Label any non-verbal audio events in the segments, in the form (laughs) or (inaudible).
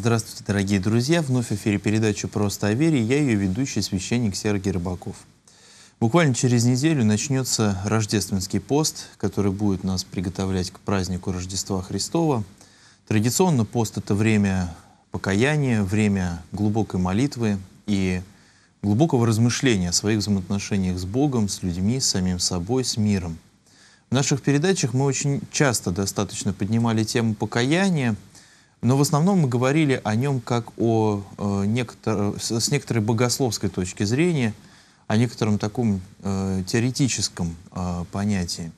Здравствуйте, дорогие друзья! Вновь в эфире передача «Просто о вере» я ее ведущий, священник Сергей Рыбаков. Буквально через неделю начнется рождественский пост, который будет нас приготовлять к празднику Рождества Христова. Традиционно пост — это время покаяния, время глубокой молитвы и глубокого размышления о своих взаимоотношениях с Богом, с людьми, с самим собой, с миром. В наших передачах мы очень часто достаточно поднимали тему покаяния — но в основном мы говорили о нем как о, э, некотор, с, некоторой богословской точки зрения, о некотором таком э, теоретическом э, понятии.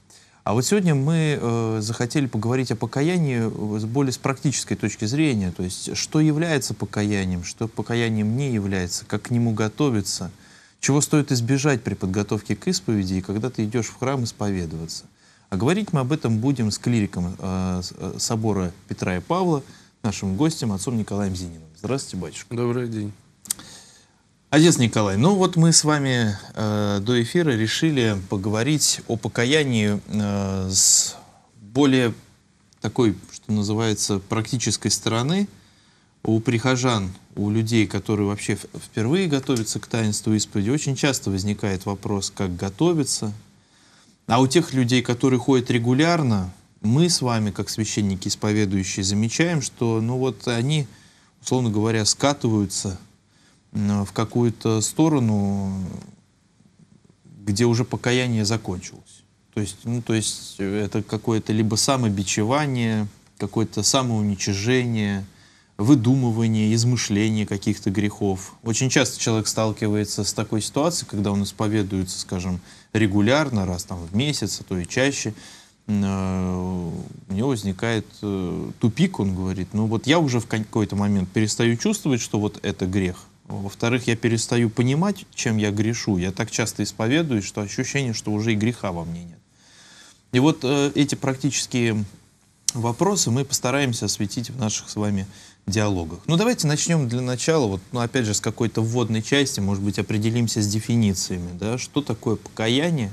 А вот сегодня мы э, захотели поговорить о покаянии с более с практической точки зрения, то есть что является покаянием, что покаянием не является, как к нему готовиться, чего стоит избежать при подготовке к исповеди и когда ты идешь в храм исповедоваться. А говорить мы об этом будем с клириком э, э собора Петра и Павла – нашим гостем, отцом Николаем Зининым. Здравствуйте, батюшка. Добрый день. Отец Николай, ну вот мы с вами э, до эфира решили поговорить о покаянии э, с более такой, что называется, практической стороны у прихожан, у людей, которые вообще впервые готовятся к таинству исповеди, очень часто возникает вопрос, как готовиться. А у тех людей, которые ходят регулярно, мы с вами, как священники исповедующие, замечаем, что ну вот они, условно говоря, скатываются в какую-то сторону, где уже покаяние закончилось. То есть, ну, то есть э, это какое-то либо самобичевание, какое-то самоуничижение, выдумывание, измышление каких-то грехов. Очень часто человек сталкивается с такой ситуацией, когда он исповедуется, скажем, регулярно, раз там в месяц, а то и чаще – а, у него возникает э, тупик, он говорит, ну вот я уже в какой-то момент перестаю чувствовать, что вот это грех. Во-вторых, я перестаю понимать, чем я грешу. Я так часто исповедуюсь, что ощущение, что уже и греха во мне нет. И вот э, эти практические вопросы мы постараемся осветить в наших с вами диалогах. Ну, давайте начнем для начала, вот, ну, опять же, с какой-то вводной части, может быть, определимся с дефинициями, да, что такое покаяние,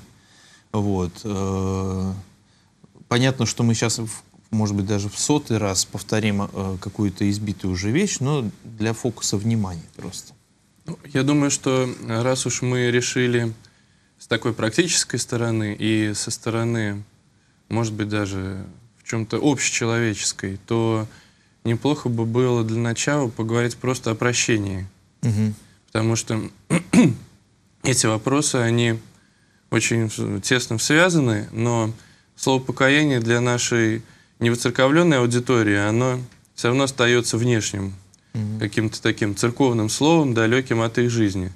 вот, э, понятно, что мы сейчас, может быть, даже в сотый раз повторим э, какую-то избитую уже вещь, но для фокуса внимания просто. Ну, я думаю, что э, раз уж мы решили с такой практической стороны и со стороны, может быть, даже в чем-то общечеловеческой, то неплохо бы было для начала поговорить просто о прощении. Угу. Потому что (clears throat) эти вопросы, они очень тесно связаны, но слово «покаяние» для нашей невоцерковленной аудитории, оно все равно остается внешним, mm каким-то таким церковным словом, далеким от их жизни.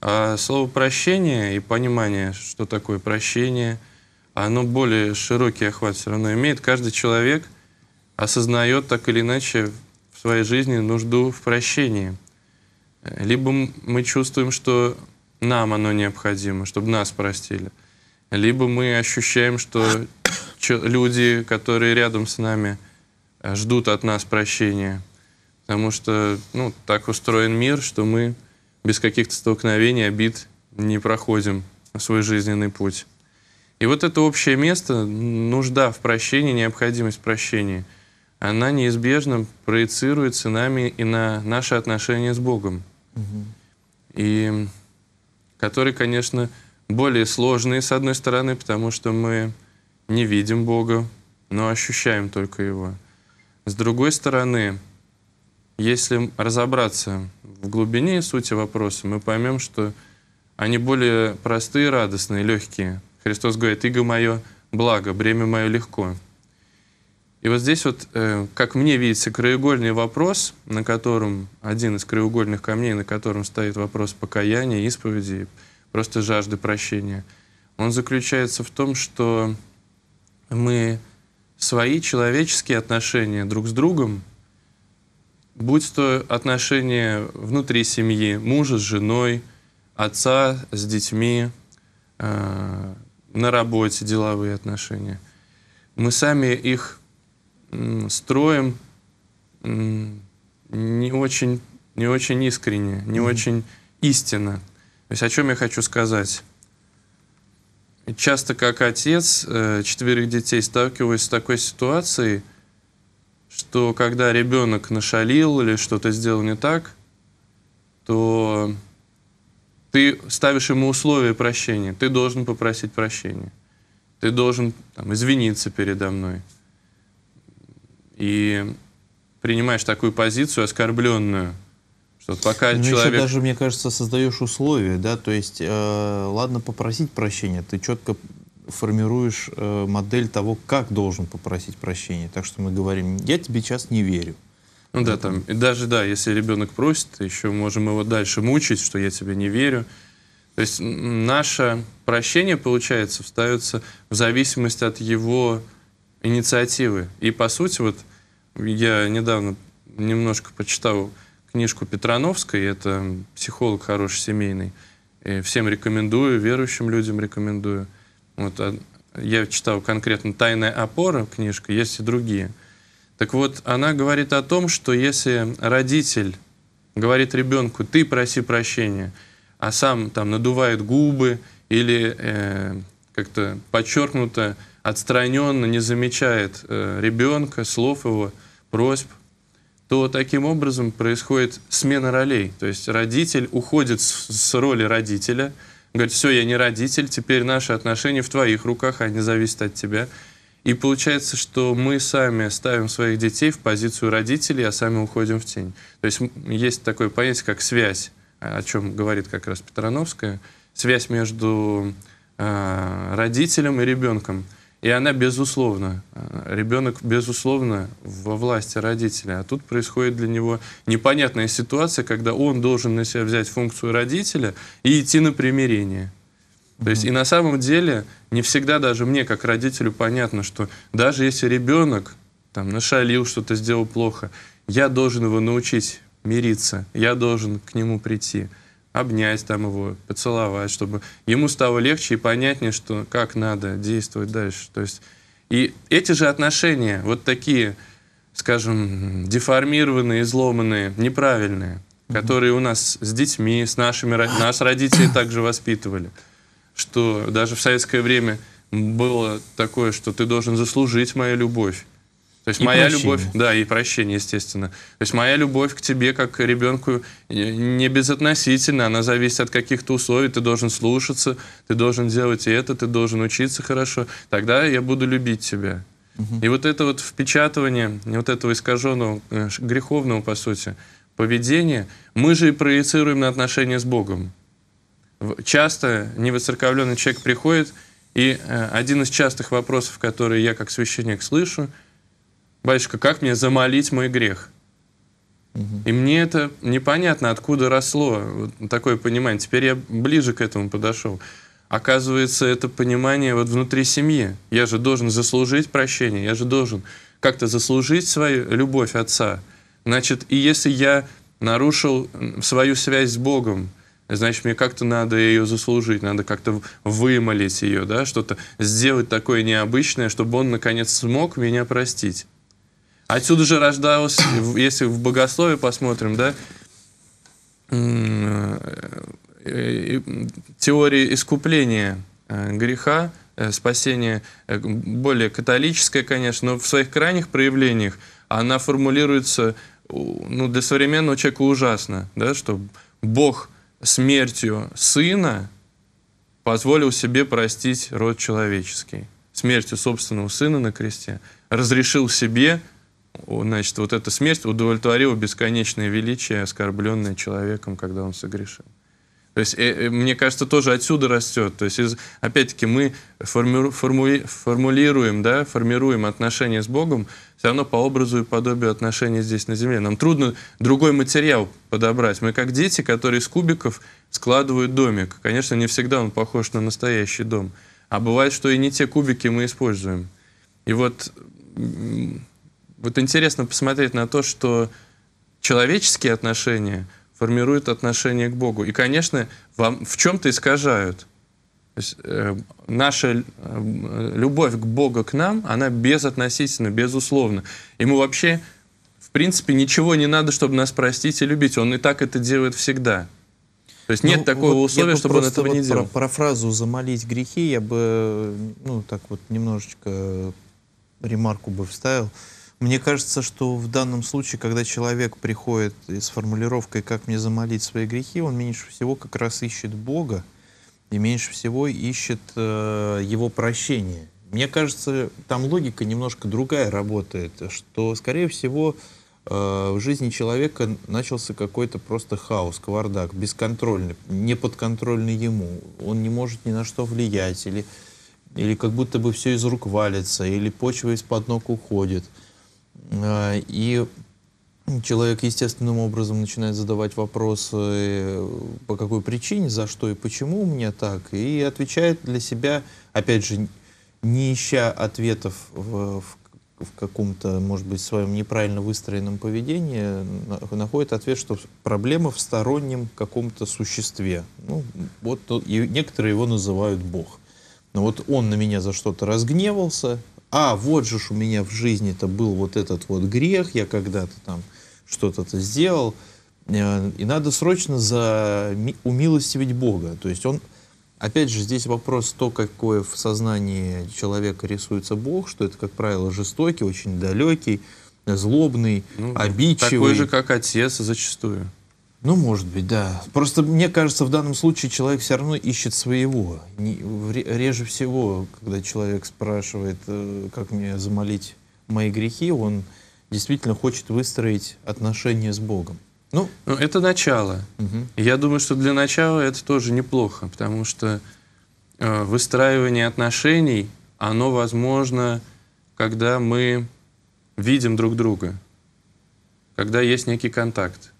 А слово «прощение» и понимание, что такое прощение, оно более широкий охват все равно имеет. Каждый человек осознает так или иначе в своей жизни нужду в прощении. Либо мы чувствуем, что нам оно необходимо, чтобы нас простили – либо мы ощущаем, что люди, которые рядом с нами, э, ждут от нас прощения. Потому что ну, так устроен мир, что мы без каких-то столкновений, обид не проходим свой жизненный путь. И вот это общее место, нужда в прощении, необходимость прощения, она неизбежно проецируется нами и на наши отношения с Богом. Угу. И который, конечно, более сложные, с одной стороны, потому что мы не видим Бога, но ощущаем только Его. С другой стороны, если разобраться в глубине сути вопроса, мы поймем, что они более простые, радостные, легкие. Христос говорит, иго мое благо, бремя мое легко. И вот здесь вот, э, как мне видится, краеугольный вопрос, на котором один из краеугольных камней, на котором стоит вопрос покаяния, исповеди, просто жажды прощения. Он заключается в том, что мы свои человеческие отношения друг с другом, будь то отношения внутри семьи, мужа с женой, отца с детьми, э, на работе деловые отношения, мы сами их строим не очень, не очень искренне, не mm-hmm. очень истинно. То есть о чем я хочу сказать? Часто как отец э, четверых детей сталкиваюсь с такой ситуацией, что когда ребенок нашалил или что-то сделал не так, то ты ставишь ему условия прощения. Ты должен попросить прощения. Ты должен там, извиниться передо мной. И принимаешь такую позицию оскорбленную – что пока ну, человек... еще даже, мне кажется, создаешь условия, да, то есть, э, ладно, попросить прощения, ты четко формируешь э, модель того, как должен попросить прощения. Так что мы говорим, я тебе сейчас не верю. Ну да, там, и даже, да, если ребенок просит, еще можем его дальше мучить, что я тебе не верю. То есть наше прощение, получается, встается в зависимости от его инициативы. И, по сути, вот я недавно немножко почитал книжку Петрановской, это психолог хороший семейный. И всем рекомендую, верующим людям рекомендую. Вот, а, я читал конкретно «Тайная опора» книжка, есть и другие. Так вот, она говорит о том, что если родитель говорит ребенку «ты проси прощения», а сам там надувает губы или э, как-то подчеркнуто, отстраненно не замечает э, ребенка, слов его, просьб – то таким образом происходит смена ролей. То есть родитель уходит с, с роли родителя, говорит, все, я не родитель, теперь наши отношения в твоих руках, они зависят от тебя. И получается, что мы сами ставим своих детей в позицию родителей, а сами уходим в тень. То есть есть такое понятие, как связь, а, о чем говорит как раз Петрановская, связь между э, родителем и ребенком. И она, безусловно, ребенок, безусловно, во власти родителя. А тут происходит для него непонятная ситуация, когда он должен на себя взять функцию родителя и идти на примирение. То есть и на самом деле не всегда даже мне, как родителю, понятно, что даже если ребенок там нашалил, что-то сделал плохо, я должен его научить мириться, я должен к нему прийти обнять там его, поцеловать, чтобы ему стало легче и понятнее, что как надо действовать дальше. То есть и эти же отношения, вот такие, скажем, деформированные, изломанные, неправильные, которые у нас с детьми, с нашими нас родители также воспитывали, что даже в советское время было такое, что ты должен заслужить мою любовь. То есть и моя прощение. любовь, да, и прощение, естественно. То есть моя любовь к тебе, как к ребенку, не безотносительна, она зависит от каких-то условий, ты должен слушаться, ты должен делать и это, ты должен учиться хорошо, тогда я буду любить тебя. Угу. И вот это вот впечатывание, вот этого искаженного, э, греховного, по сути, поведения, мы же и проецируем на отношения с Богом. Часто невыцерковленный человек приходит, и э, один из частых вопросов, которые я как священник слышу – батюшка, как мне замолить мой грех? И мне это непонятно, откуда росло вот такое понимание. Теперь я ближе к этому подошел. Оказывается, это понимание вот внутри семьи. Я же должен заслужить прощение, я же должен как-то заслужить свою любовь отца. Значит, и если я нарушил свою связь с Богом, значит, мне как-то надо ее заслужить, надо как-то вымолить ее, да, что-то сделать такое необычное, чтобы он, наконец, смог меня простить. Отсюда же рождалось, если в богословии посмотрим, да, э, теория искупления э, греха, э, спасения, более католическая, конечно, но в своих крайних проявлениях она формулируется ну, для современного человека ужасно, да, что Бог смертью сына позволил себе простить род человеческий, смертью собственного сына на кресте, разрешил себе значит, вот эта смерть удовлетворила бесконечное величие, оскорбленное человеком, когда он согрешил. То есть, э, э, мне кажется, тоже отсюда растет. То есть, опять-таки, мы формиру, форму, формулируем, да, формируем отношения с Богом все равно по образу и подобию отношений здесь на Земле. Нам трудно другой материал подобрать. Мы как дети, которые из кубиков складывают домик. Конечно, не всегда он похож на настоящий дом. А бывает, что и не те кубики мы используем. И вот вот интересно посмотреть на то, что человеческие отношения формируют отношение к Богу. И, конечно, вам в чем-то искажают. То есть, э, наша э, любовь к Богу, к нам, она безотносительна, безусловно. Ему вообще, в принципе, ничего не надо, чтобы нас простить и любить. Он и так это делает всегда. То есть нет ну, такого вот условия, чтобы он этого вот не делал. Про, про фразу «замолить грехи» я бы, ну, так вот немножечко ремарку бы вставил. Э, мне кажется, что в данном случае, когда человек приходит с формулировкой «как мне замолить свои грехи», он меньше всего как раз ищет Бога и меньше всего ищет э, Его прощения. Мне кажется, там логика немножко другая работает, что, скорее всего, э, в жизни человека начался какой-то просто хаос, кавардак, бесконтрольный, неподконтрольный ему. Он не может ни на что влиять, или, или как будто бы все из рук валится, или почва из-под ног уходит – Э, и человек естественным образом начинает задавать вопросы, э, по какой причине, за что и почему у меня так, и отвечает для себя, опять же, не ища ответов в, в, в каком-то, может быть, своем неправильно выстроенном поведении, находит ответ, что проблема в стороннем каком-то существе. Ну, вот и некоторые его называют Бог. Но вот он на меня за что-то разгневался, а вот же ж у меня в жизни это был вот этот вот грех, я когда-то там что-то-то сделал, э, и надо срочно за умилостивить Бога. То есть он, опять же, здесь вопрос то, какое в сознании человека рисуется Бог, что это, как правило, жестокий, очень далекий, злобный, ну, обидчивый. Такой же, как отец зачастую. Ну, может быть, да. Просто мне кажется, в данном случае человек все равно ищет своего. Не, реже всего, когда человек спрашивает, э, как мне замолить мои грехи, он действительно хочет выстроить отношения с Богом. Ну, ну это начало. Угу. Я думаю, что для начала это тоже неплохо, потому что э, выстраивание отношений, оно возможно, когда мы видим друг друга, когда есть некий контакт.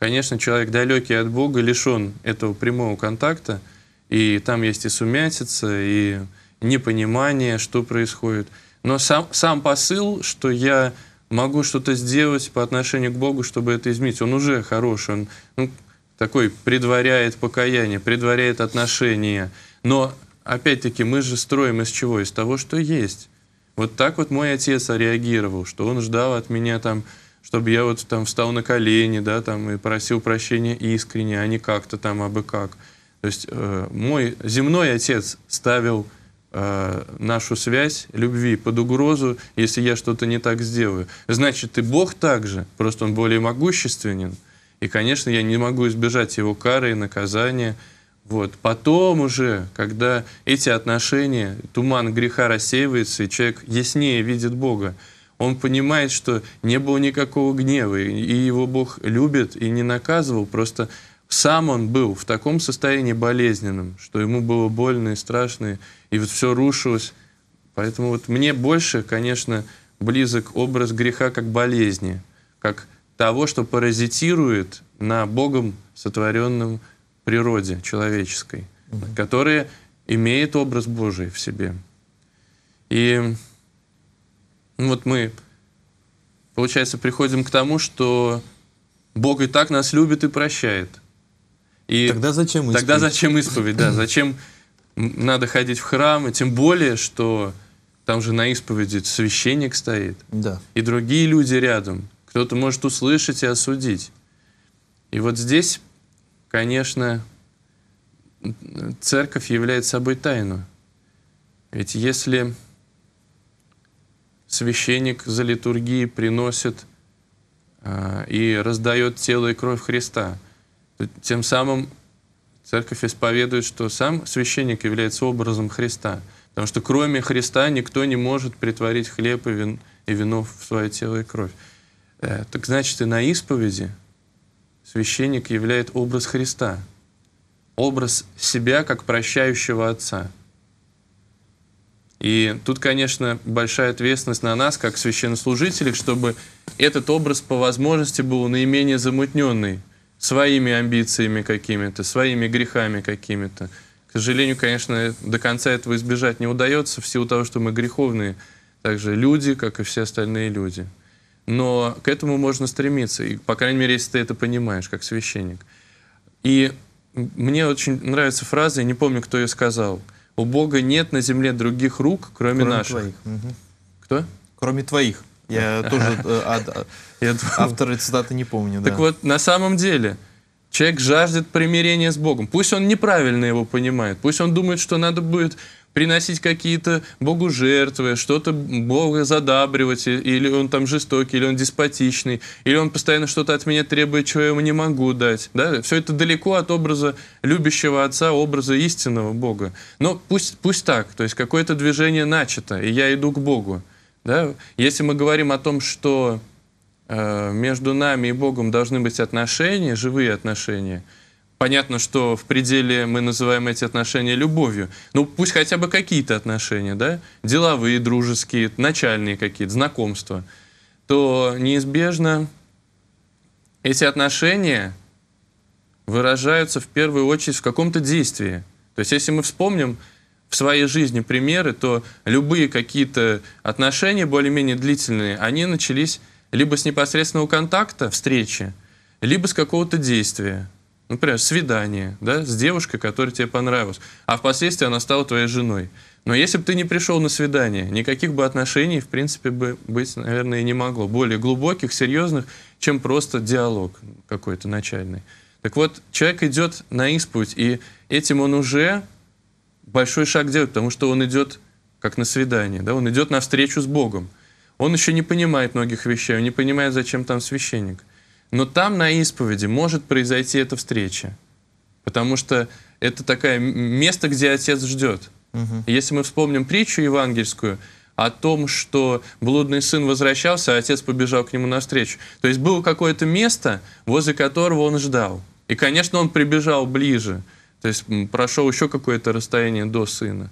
Конечно, человек далекий от Бога, лишен этого прямого контакта, и там есть и сумятица, и непонимание, что происходит. Но сам, сам посыл, что я могу что-то сделать по отношению к Богу, чтобы это изменить, он уже хороший, он ну, такой предваряет покаяние, предваряет отношения. Но, опять-таки, мы же строим из чего? Из того, что есть. Вот так вот мой отец реагировал, что он ждал от меня там чтобы я вот там встал на колени, да, там и просил прощения искренне, а не как-то там, абы как. То есть э, мой земной отец ставил э, нашу связь любви под угрозу, если я что-то не так сделаю. Значит, и Бог также, просто он более могущественен. И, конечно, я не могу избежать его кары и наказания. Вот. Потом уже, когда эти отношения, туман греха рассеивается, и человек яснее видит Бога, он понимает, что не было никакого гнева, и его Бог любит и не наказывал, просто сам он был в таком состоянии болезненном, что ему было больно и страшно, и вот все рушилось. Поэтому вот мне больше, конечно, близок образ греха как болезни, как того, что паразитирует на Богом сотворенном природе человеческой, mm-hmm. которая имеет образ Божий в себе. И ну, вот мы, получается, приходим к тому, что Бог и так нас любит и прощает. И тогда зачем исповедь? Тогда зачем исповедь, да. Зачем надо ходить в храм, и тем более, что там же на исповеди священник стоит. Да. И другие люди рядом. Кто-то может услышать и осудить. И вот здесь, конечно, церковь является собой тайну. Ведь если священник за литургией приносит э, и раздает тело и кровь Христа. Тем самым церковь исповедует, что сам священник является образом Христа. Потому что кроме Христа никто не может притворить хлеб и, вин, и вино в свое тело и кровь. Э, так значит, и на исповеди священник является образ Христа, образ себя как прощающего Отца – и тут, конечно, большая ответственность на нас, как священнослужителей, чтобы этот образ по возможности был наименее замутненный своими амбициями какими-то, своими грехами какими-то. К сожалению, конечно, до конца этого избежать не удается в силу того, что мы греховные, также люди, как и все остальные люди. Но к этому можно стремиться, и, по крайней мере, если ты это понимаешь, как священник. И мне очень нравится фраза, я не помню, кто ее сказал – у Бога нет на земле других рук, кроме, кроме наших. Твоих. Угу. Кто? Кроме твоих. Я тоже э, а, (laughs) я цитаты не помню. Так вот, на самом деле, человек жаждет примирения с Богом. Пусть он неправильно его понимает, пусть он думает, что надо будет приносить какие-то Богу жертвы, что-то Бога задабривать, или он там жестокий, или он деспотичный, или он постоянно что-то от меня требует, чего я ему не могу дать. Да? Все это далеко от образа любящего отца, образа истинного Бога. Но пусть, пусть так, то есть какое-то движение начато, и я иду к Богу. Да? Если мы говорим о том, что э, между нами и Богом должны быть отношения, живые отношения – Понятно, что в пределе мы называем эти отношения любовью. Ну, пусть хотя бы какие-то отношения, да? Деловые, дружеские, начальные какие-то, знакомства. То неизбежно эти отношения выражаются в первую очередь в каком-то действии. То есть если мы вспомним в своей жизни примеры, то любые какие-то отношения более-менее длительные, они начались либо с непосредственного контакта, встречи, либо с какого-то действия например, свидание да, с девушкой, которая тебе понравилась, а впоследствии она стала твоей женой. Но если бы ты не пришел на свидание, никаких бы отношений, в принципе, бы быть, наверное, и не могло. Более глубоких, серьезных, чем просто диалог какой-то начальный. Так вот, человек идет на исповедь, и этим он уже большой шаг делает, потому что он идет как на свидание, да, он идет на встречу с Богом. Он еще не понимает многих вещей, он не понимает, зачем там священник. Но там на исповеди может произойти эта встреча. Потому что это такое место, где отец ждет. Угу. Если мы вспомним притчу евангельскую о том, что блудный сын возвращался, а отец побежал к нему навстречу. То есть было какое-то место, возле которого он ждал. И, конечно, он прибежал ближе. То есть прошел еще какое-то расстояние до сына.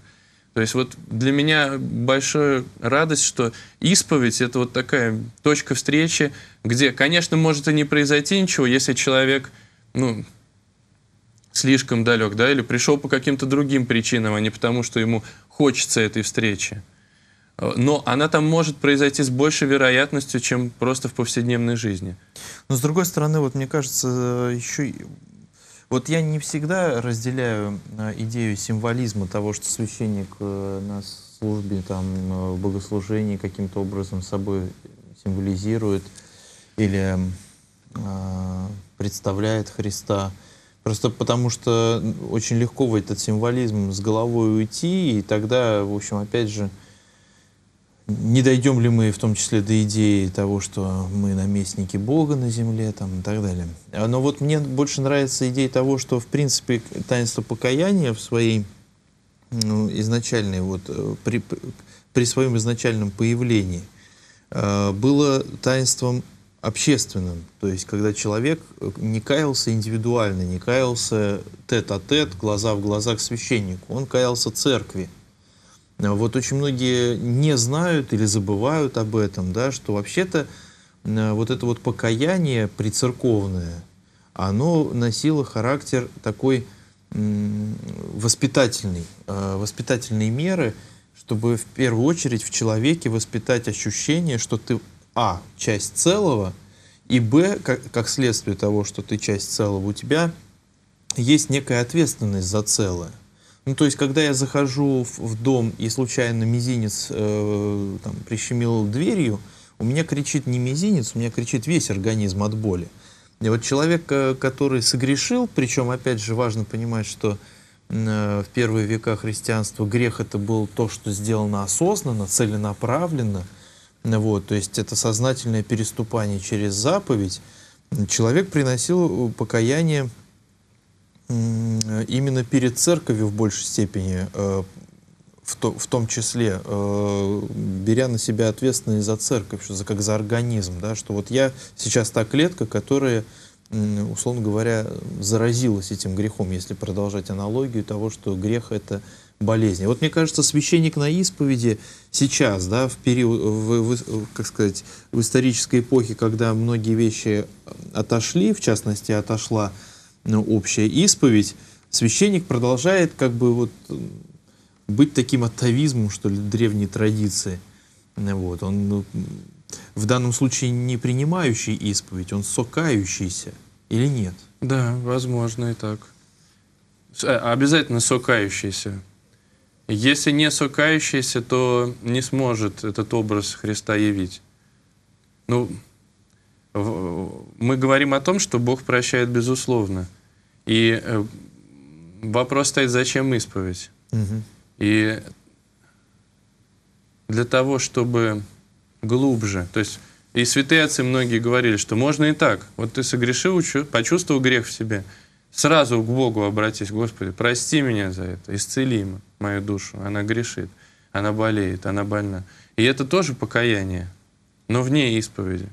То есть вот для меня большая радость, что исповедь — это вот такая точка встречи, где, конечно, может и не произойти ничего, если человек, ну, слишком далек, да, или пришел по каким-то другим причинам, а не потому, что ему хочется этой встречи. Но она там может произойти с большей вероятностью, чем просто в повседневной жизни. Но с другой стороны, вот мне кажется, э, еще вот я не всегда разделяю э, идею символизма того, что священник э, на службе, там, э, в богослужении каким-то образом собой символизирует или э, представляет Христа. Просто потому что очень легко в этот символизм с головой уйти, и тогда, в общем, опять же, э, не дойдем ли мы в том числе до идеи того, что мы наместники Бога на земле там, и так далее. А, но вот мне больше нравится идея того, что в принципе таинство покаяния в своей ну, изначальной, вот, э, при, при своем изначальном появлении э, было таинством общественным, то есть когда человек э, не каялся индивидуально, не каялся тет-а-тет, -а -тет, глаза в глаза к священнику, он каялся церкви. А вот очень многие не знают или забывают об этом, да, что вообще-то э, вот это вот покаяние прицерковное, оно носило характер такой воспитательный, э, воспитательные меры, чтобы в первую очередь в человеке воспитать ощущение, что ты, а, часть целого, и, б, как, как следствие того, что ты часть целого, у тебя есть некая ответственность за целое. Ну, то есть, когда я захожу в, дом и случайно мизинец э, там, прищемил дверью, у меня кричит не мизинец, у меня кричит весь организм от боли. И вот человек, э, который согрешил, причем, опять же, важно понимать, что э, в первые века христианства грех это был то, что сделано осознанно, целенаправленно, вот, то есть это сознательное переступание через заповедь. Человек приносил э, покаяние именно перед церковью в большей степени, э, в, том числе, э, беря на себя ответственность за церковь, что за, как за организм, да, что вот я сейчас та клетка, которая, условно говоря, заразилась этим грехом, если продолжать аналогию того, что грех — это болезнь Вот мне кажется, священник на исповеди сейчас, да, в период, в, в, как сказать, в исторической эпохе, когда многие вещи отошли, в частности, отошла ну, общая исповедь, священник продолжает как бы вот быть таким атовизмом, что ли, древней традиции. Вот, он ну, в данном случае не принимающий исповедь, он сокающийся или нет? Да, возможно и так. Э, обязательно сокающийся. Если не сокающийся, то не сможет этот образ Христа явить. Ну, мы говорим о том, что Бог прощает безусловно – и э, вопрос стоит, зачем исповедь? Угу. И для того, чтобы глубже, то есть и святые отцы многие говорили, что можно и так. Вот ты согрешил, почувствовал грех в себе, сразу к Богу обратись, Господи, прости меня за это, исцели мою душу, она грешит, она болеет, она больна. И это тоже покаяние, но вне исповеди.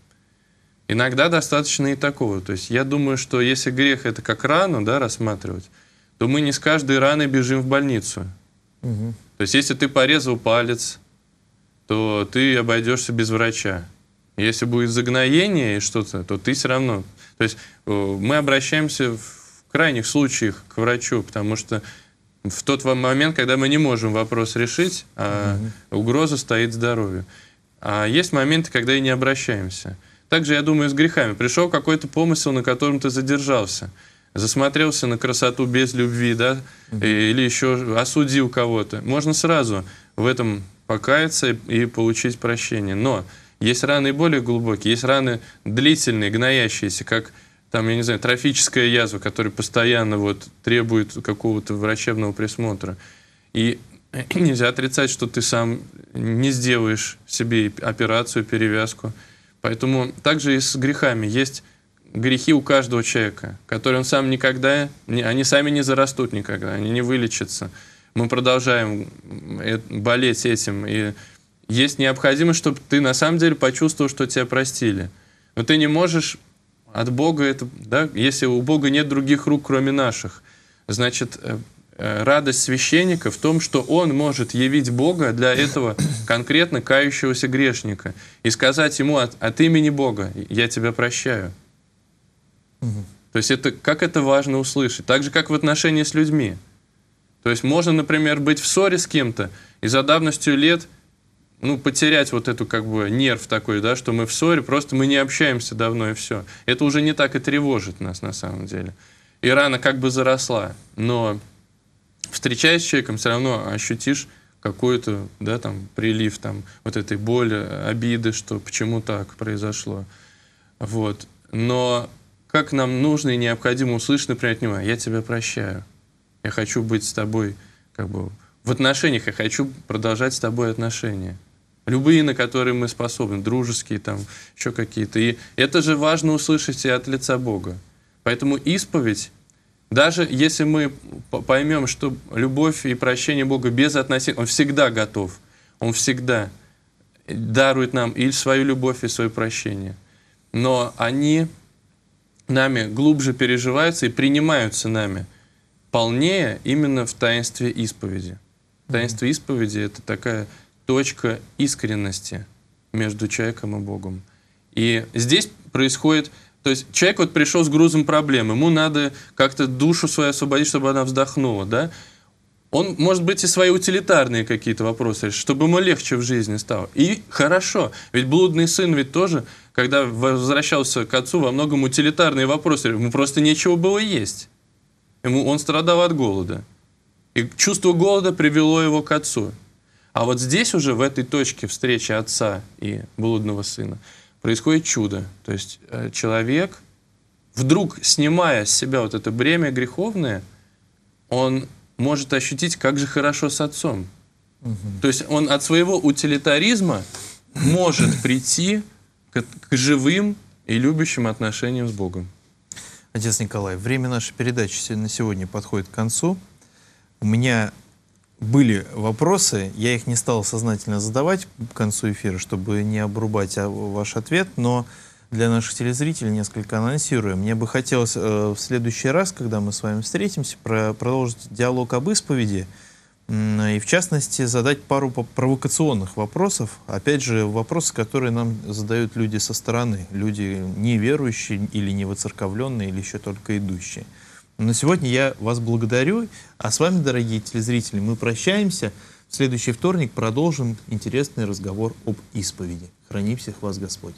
Иногда достаточно и такого. То есть я думаю, что если грех это как рану да, рассматривать, то мы не с каждой раной бежим в больницу. Угу. То есть если ты порезал палец, то ты обойдешься без врача. Если будет загноение и что-то, то ты все равно... То есть э, мы обращаемся в крайних случаях к врачу, потому что в тот момент, когда мы не можем вопрос решить, а угу. угроза стоит здоровью. А есть моменты, когда и не обращаемся. Также, я думаю, с грехами. Пришел какой-то помысел, на котором ты задержался. Засмотрелся на красоту без любви, да, или еще осудил кого-то. Можно сразу в этом покаяться и получить прощение. Но есть раны более глубокие, есть раны длительные, гноящиеся, как там, я не знаю, трофическая язва, которая постоянно вот требует какого-то врачебного присмотра. И (clears throat) нельзя отрицать, что ты сам не сделаешь себе операцию, перевязку. Поэтому также и с грехами есть грехи у каждого человека, которые он сам никогда, они сами не зарастут никогда, они не вылечатся. Мы продолжаем э, болеть этим. И есть необходимость, чтобы ты на самом деле почувствовал, что тебя простили. Но ты не можешь от Бога это, да, если у Бога нет других рук, кроме наших, значит, э, Э, радость священника в том, что он может явить Бога для этого (coughs) конкретно кающегося грешника и сказать ему от, от имени Бога «Я тебя прощаю». Угу. То есть это, как это важно услышать. Так же, как в отношении с людьми. То есть можно, например, быть в ссоре с кем-то и за давностью лет ну, потерять вот эту как бы нерв такой, да, что мы в ссоре, просто мы не общаемся давно и все. Это уже не так и тревожит нас на самом деле. И рана как бы заросла, но встречаясь с человеком, все равно ощутишь какой-то, да, там, прилив, там, вот этой боли, обиды, что почему так произошло. Вот. Но как нам нужно и необходимо услышать, например, от него, я тебя прощаю, я хочу быть с тобой, как бы, в отношениях, я хочу продолжать с тобой отношения. Любые, на которые мы способны, дружеские, там, еще какие-то. И это же важно услышать и от лица Бога. Поэтому исповедь даже если мы поймем, что любовь и прощение Бога без Он всегда готов, Он всегда дарует нам и свою любовь, и свое прощение. Но они нами глубже переживаются и принимаются нами полнее именно в таинстве исповеди. Таинство исповеди — это такая точка искренности между человеком и Богом. И здесь происходит то есть человек вот пришел с грузом проблем, ему надо как-то душу свою освободить, чтобы она вздохнула, да? Он, может быть, и свои утилитарные какие-то вопросы решит, чтобы ему легче в жизни стало. И хорошо, ведь блудный сын ведь тоже, когда возвращался к отцу, во многом утилитарные вопросы, ему просто нечего было есть. Ему, он страдал от голода. И чувство голода привело его к отцу. А вот здесь уже, в этой точке встречи отца и блудного сына, происходит чудо. То есть э, человек, вдруг снимая с себя вот это бремя греховное, он может ощутить, как же хорошо с отцом. Угу. То есть он от своего утилитаризма может прийти к, к живым и любящим отношениям с Богом. Отец Николай, время нашей передачи на сегодня подходит к концу. У меня были вопросы, я их не стал сознательно задавать к концу эфира, чтобы не обрубать а, ваш ответ, но для наших телезрителей несколько анонсирую. Мне бы хотелось э, в следующий раз, когда мы с вами встретимся, продолжить диалог об исповеди и, в частности, задать пару провокационных вопросов. Опять же, вопросы, которые нам задают люди со стороны, люди неверующие или невоцерковленные, или еще только идущие. На сегодня я вас благодарю, а с вами, дорогие телезрители, мы прощаемся. В следующий вторник продолжим интересный разговор об исповеди. Храни всех вас Господь.